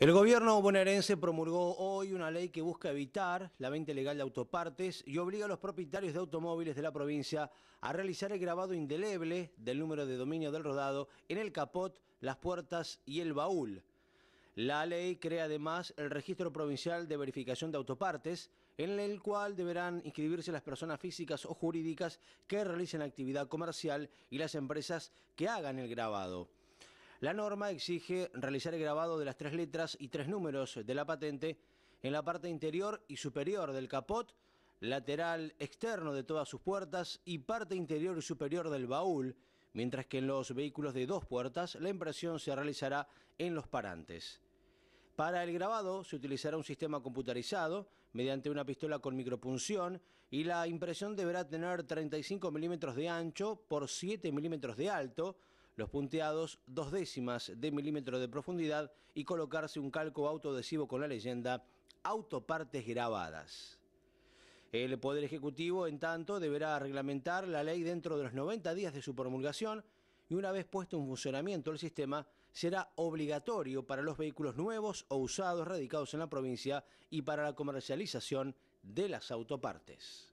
El gobierno bonaerense promulgó hoy una ley que busca evitar la venta ilegal de autopartes y obliga a los propietarios de automóviles de la provincia a realizar el grabado indeleble del número de dominio del rodado en el capot, las puertas y el baúl. La ley crea además el Registro Provincial de Verificación de Autopartes, en el cual deberán inscribirse las personas físicas o jurídicas que realicen actividad comercial y las empresas que hagan el grabado. La norma exige realizar el grabado de las tres letras y tres números de la patente en la parte interior y superior del capot, lateral externo de todas sus puertas y parte interior y superior del baúl, mientras que en los vehículos de dos puertas la impresión se realizará en los parantes. Para el grabado se utilizará un sistema computarizado mediante una pistola con micropunción y la impresión deberá tener 35 milímetros de ancho por 7 milímetros de alto, los punteados, dos décimas de milímetro de profundidad y colocarse un calco autoadhesivo con la leyenda Autopartes grabadas. El Poder Ejecutivo, en tanto, deberá reglamentar la ley dentro de los 90 días de su promulgación y una vez puesto en funcionamiento el sistema, será obligatorio para los vehículos nuevos o usados radicados en la provincia y para la comercialización de las autopartes.